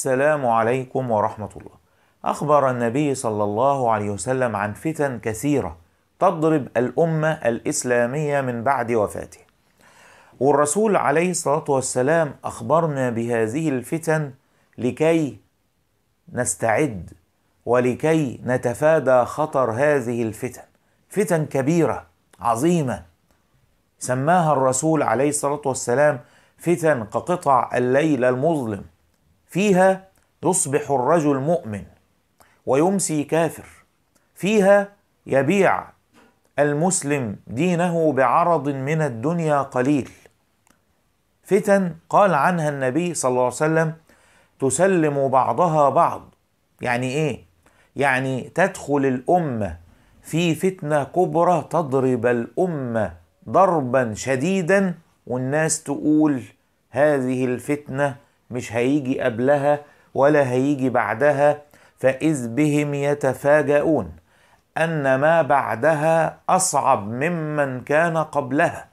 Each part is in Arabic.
السلام عليكم ورحمه الله اخبر النبي صلى الله عليه وسلم عن فتن كثيره تضرب الامه الاسلاميه من بعد وفاته والرسول عليه الصلاه والسلام اخبرنا بهذه الفتن لكي نستعد ولكي نتفادى خطر هذه الفتن فتن كبيره عظيمه سماها الرسول عليه الصلاه والسلام فتن كقطع الليل المظلم فيها يصبح الرجل مؤمن ويمسي كافر فيها يبيع المسلم دينه بعرض من الدنيا قليل فتن قال عنها النبي صلى الله عليه وسلم تسلم بعضها بعض يعني ايه يعني تدخل الامه في فتنه كبرى تضرب الامه ضربا شديدا والناس تقول هذه الفتنه مش هيجي قبلها ولا هيجي بعدها فإذ بهم يتفاجؤون أن ما بعدها أصعب ممن كان قبلها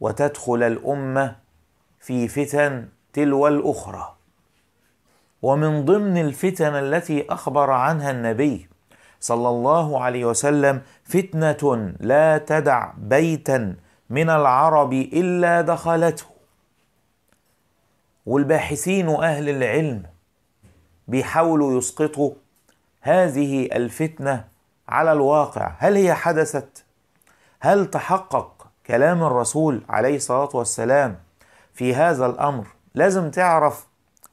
وتدخل الأمة في فتن تلو الأخرى ومن ضمن الفتن التي أخبر عنها النبي صلى الله عليه وسلم فتنة لا تدع بيتا من العرب إلا دخلته والباحثين واهل العلم بيحاولوا يسقطوا هذه الفتنه على الواقع هل هي حدثت هل تحقق كلام الرسول عليه الصلاه والسلام في هذا الامر لازم تعرف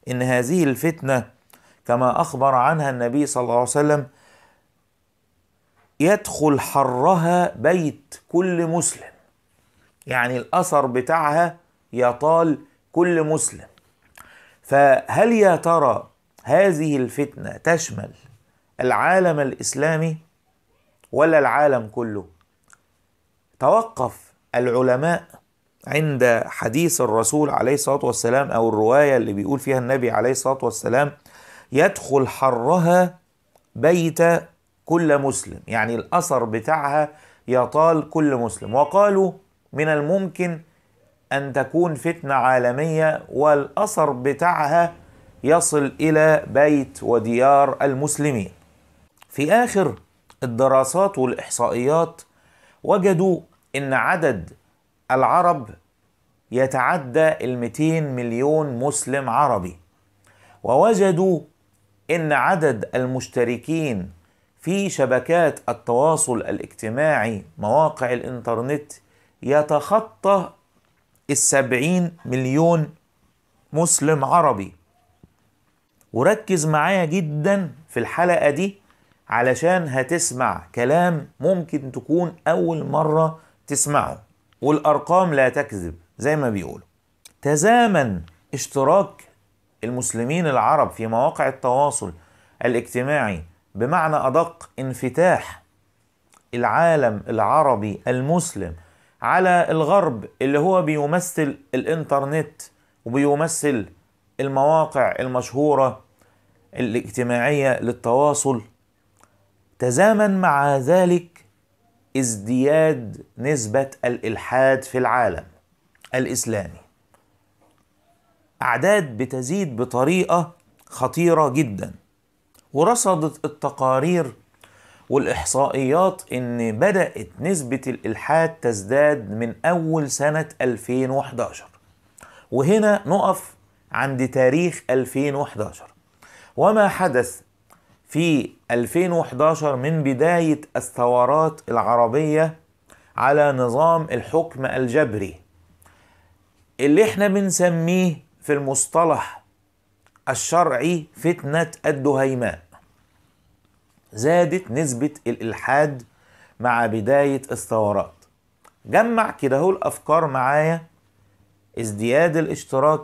ان هذه الفتنه كما اخبر عنها النبي صلى الله عليه وسلم يدخل حرها بيت كل مسلم يعني الاثر بتاعها يطال كل مسلم فهل يا ترى هذه الفتنه تشمل العالم الاسلامي ولا العالم كله توقف العلماء عند حديث الرسول عليه الصلاه والسلام او الروايه اللي بيقول فيها النبي عليه الصلاه والسلام يدخل حرها بيت كل مسلم يعني الاثر بتاعها يطال كل مسلم وقالوا من الممكن أن تكون فتنة عالمية والأثر بتاعها يصل إلى بيت وديار المسلمين. في آخر الدراسات والإحصائيات وجدوا أن عدد العرب يتعدى ال 200 مليون مسلم عربي ووجدوا ان عدد المشتركين في شبكات التواصل الاجتماعي مواقع الانترنت يتخطى السبعين مليون مسلم عربي وركز معايا جدا في الحلقة دي علشان هتسمع كلام ممكن تكون أول مرة تسمعه والأرقام لا تكذب زي ما بيقولوا تزامن اشتراك المسلمين العرب في مواقع التواصل الاجتماعي بمعنى أدق انفتاح العالم العربي المسلم على الغرب اللي هو بيمثل الانترنت وبيمثل المواقع المشهورة الاجتماعية للتواصل تزامن مع ذلك ازدياد نسبة الإلحاد في العالم الإسلامي أعداد بتزيد بطريقة خطيرة جدا ورصدت التقارير والإحصائيات إن بدأت نسبة الإلحاد تزداد من أول سنة 2011 وهنا نقف عند تاريخ 2011 وما حدث في 2011 من بداية الثورات العربية على نظام الحكم الجبري اللي احنا بنسميه في المصطلح الشرعي فتنة الدهيمان زادت نسبة الإلحاد مع بداية الثورات جمع كده هو الأفكار معايا ازدياد الاشتراك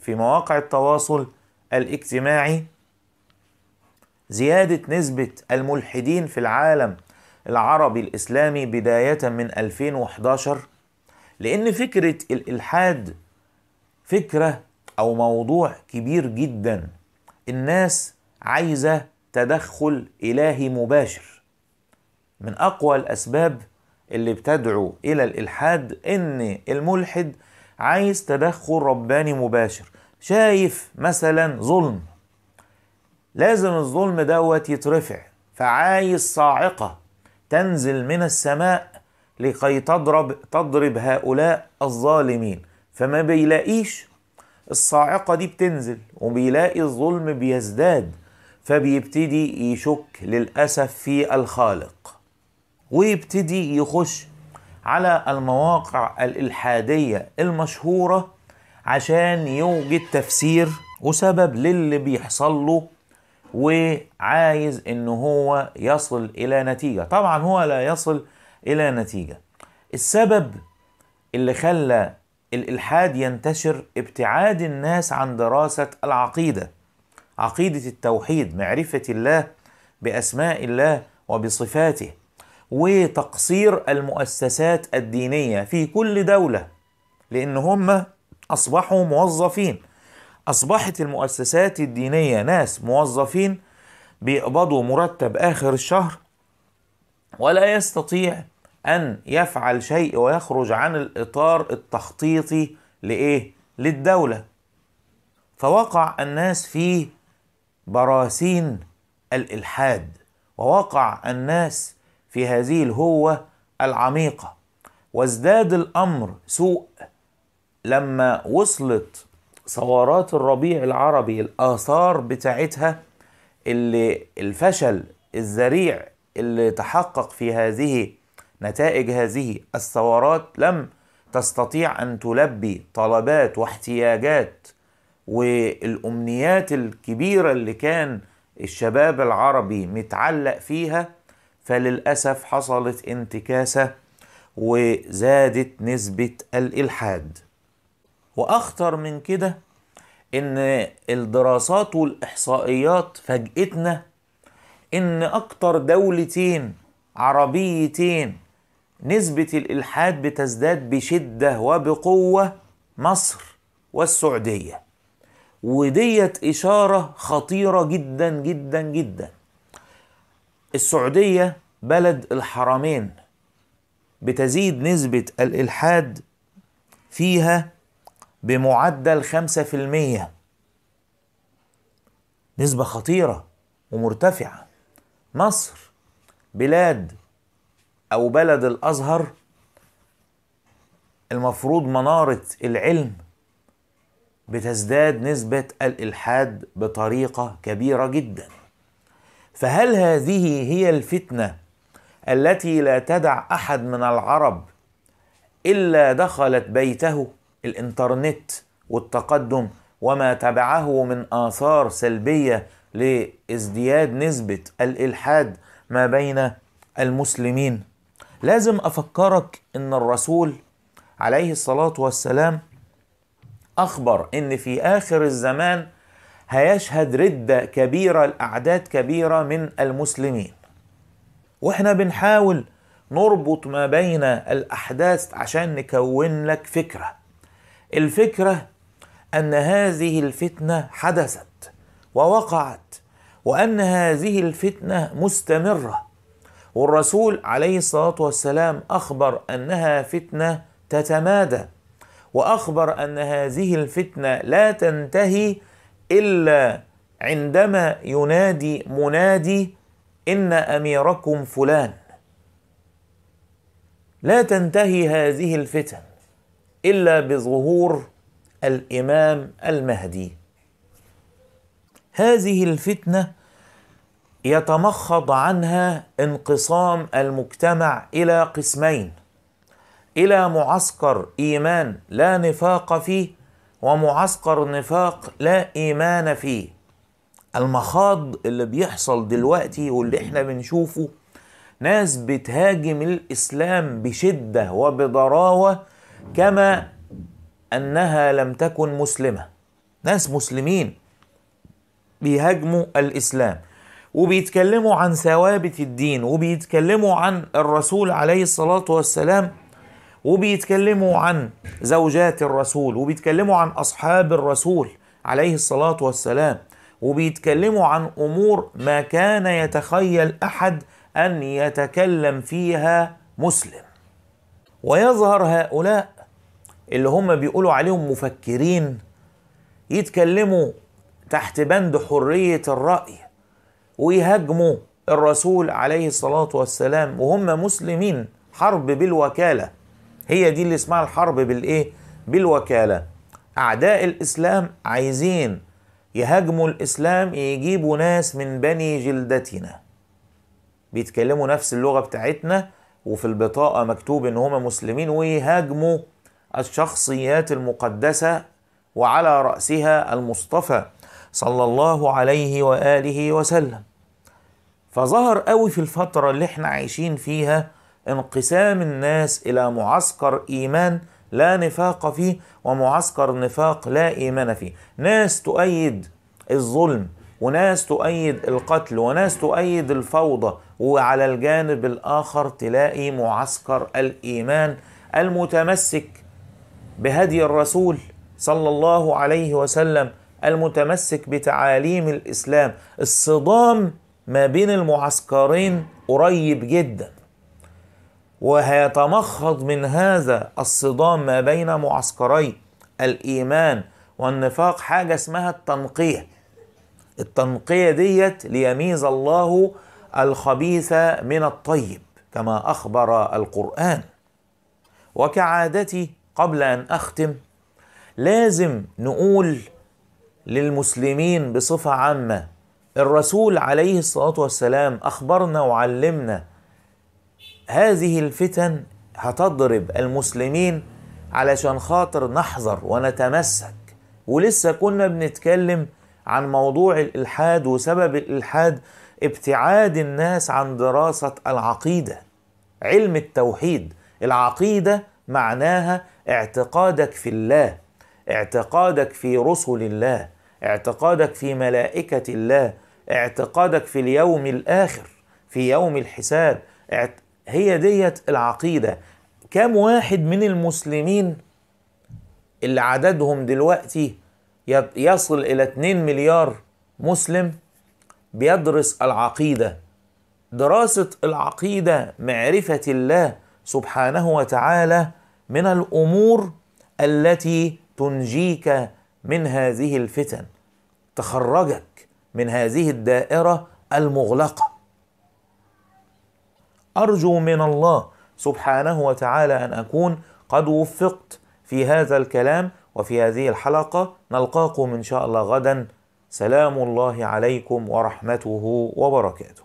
في مواقع التواصل الاجتماعي زيادة نسبة الملحدين في العالم العربي الإسلامي بداية من 2011 لأن فكرة الإلحاد فكرة أو موضوع كبير جدا الناس عايزة تدخل إلهي مباشر من أقوى الأسباب اللي بتدعو إلى الإلحاد إن الملحد عايز تدخل رباني مباشر شايف مثلا ظلم لازم الظلم دوت يترفع فعايز صاعقة تنزل من السماء لكي تضرب تضرب هؤلاء الظالمين فما بيلاقيش الصاعقة دي بتنزل وبيلاقي الظلم بيزداد فبيبتدي يشك للأسف في الخالق ويبتدي يخش على المواقع الإلحادية المشهورة عشان يوجد تفسير وسبب للي بيحصل له وعايز ان هو يصل الى نتيجة طبعا هو لا يصل الى نتيجة السبب اللي خلى الالحاد ينتشر ابتعاد الناس عن دراسة العقيدة عقيده التوحيد معرفه الله باسماء الله وبصفاته وتقصير المؤسسات الدينيه في كل دوله لان هم اصبحوا موظفين اصبحت المؤسسات الدينيه ناس موظفين بيقبضوا مرتب اخر الشهر ولا يستطيع ان يفعل شيء ويخرج عن الاطار التخطيطي لايه للدوله فوقع الناس في براثين الالحاد ووقع الناس في هذه الهوه العميقه وازداد الامر سوء لما وصلت ثورات الربيع العربي الاثار بتاعتها اللي الفشل الذريع اللي تحقق في هذه نتائج هذه الثورات لم تستطيع ان تلبي طلبات واحتياجات والامنيات الكبيره اللي كان الشباب العربي متعلق فيها فللاسف حصلت انتكاسه وزادت نسبه الالحاد واخطر من كده ان الدراسات والاحصائيات فاجئتنا ان اكتر دولتين عربيتين نسبة الإلحاد بتزداد بشدة وبقوة مصر والسعودية وديت إشارة خطيرة جدا جدا جدا السعودية بلد الحرمين بتزيد نسبة الإلحاد فيها بمعدل خمسة في المية نسبة خطيرة ومرتفعة مصر بلاد أو بلد الأزهر المفروض منارة العلم بتزداد نسبة الإلحاد بطريقة كبيرة جدا فهل هذه هي الفتنة التي لا تدع أحد من العرب إلا دخلت بيته الإنترنت والتقدم وما تبعه من آثار سلبية لازدياد نسبة الإلحاد ما بين المسلمين لازم أفكرك أن الرسول عليه الصلاة والسلام أخبر إن في آخر الزمان هيشهد ردة كبيرة لأعداد كبيرة من المسلمين وإحنا بنحاول نربط ما بين الأحداث عشان نكون لك فكرة الفكرة أن هذه الفتنة حدثت ووقعت وأن هذه الفتنة مستمرة والرسول عليه الصلاة والسلام أخبر أنها فتنة تتمادى واخبر ان هذه الفتنه لا تنتهي الا عندما ينادي منادي ان اميركم فلان لا تنتهي هذه الفتن الا بظهور الامام المهدي هذه الفتنه يتمخض عنها انقسام المجتمع الى قسمين الى معسكر ايمان لا نفاق فيه ومعسكر نفاق لا ايمان فيه المخاض اللي بيحصل دلوقتي واللي احنا بنشوفه ناس بتهاجم الاسلام بشده وبضراوه كما انها لم تكن مسلمه ناس مسلمين بيهاجموا الاسلام وبيتكلموا عن ثوابت الدين وبيتكلموا عن الرسول عليه الصلاه والسلام وبيتكلموا عن زوجات الرسول وبيتكلموا عن أصحاب الرسول عليه الصلاة والسلام وبيتكلموا عن أمور ما كان يتخيل أحد أن يتكلم فيها مسلم ويظهر هؤلاء اللي هم بيقولوا عليهم مفكرين يتكلموا تحت بند حرية الرأي ويهاجموا الرسول عليه الصلاة والسلام وهم مسلمين حرب بالوكالة هي دي اللي اسمها الحرب بالايه بالوكاله اعداء الاسلام عايزين يهاجموا الاسلام يجيبوا ناس من بني جلدتنا بيتكلموا نفس اللغه بتاعتنا وفي البطاقه مكتوب ان هم مسلمين ويهاجموا الشخصيات المقدسه وعلى راسها المصطفى صلى الله عليه واله وسلم فظهر قوي في الفتره اللي احنا عايشين فيها انقسام الناس الى معسكر ايمان لا نفاق فيه ومعسكر نفاق لا ايمان فيه ناس تؤيد الظلم وناس تؤيد القتل وناس تؤيد الفوضى وعلى الجانب الاخر تلاقي معسكر الايمان المتمسك بهدي الرسول صلى الله عليه وسلم المتمسك بتعاليم الاسلام الصدام ما بين المعسكرين قريب جدا وهيتمخض من هذا الصدام ما بين معسكري الايمان والنفاق حاجه اسمها التنقيه التنقيه ديت ليميز الله الخبيث من الطيب كما اخبر القران وكعادتي قبل ان اختم لازم نقول للمسلمين بصفه عامه الرسول عليه الصلاه والسلام اخبرنا وعلمنا هذه الفتن هتضرب المسلمين علشان خاطر نحذر ونتمسك ولسه كنا بنتكلم عن موضوع الالحاد وسبب الالحاد ابتعاد الناس عن دراسه العقيده علم التوحيد العقيده معناها اعتقادك في الله اعتقادك في رسل الله اعتقادك في ملائكه الله اعتقادك في اليوم الاخر في يوم الحساب هي ديت العقيدة كم واحد من المسلمين اللي عددهم دلوقتي يصل إلى 2 مليار مسلم بيدرس العقيدة دراسة العقيدة معرفة الله سبحانه وتعالى من الأمور التي تنجيك من هذه الفتن تخرجك من هذه الدائرة المغلقة ارجو من الله سبحانه وتعالى ان اكون قد وفقت في هذا الكلام وفي هذه الحلقه نلقاكم ان شاء الله غدا سلام الله عليكم ورحمته وبركاته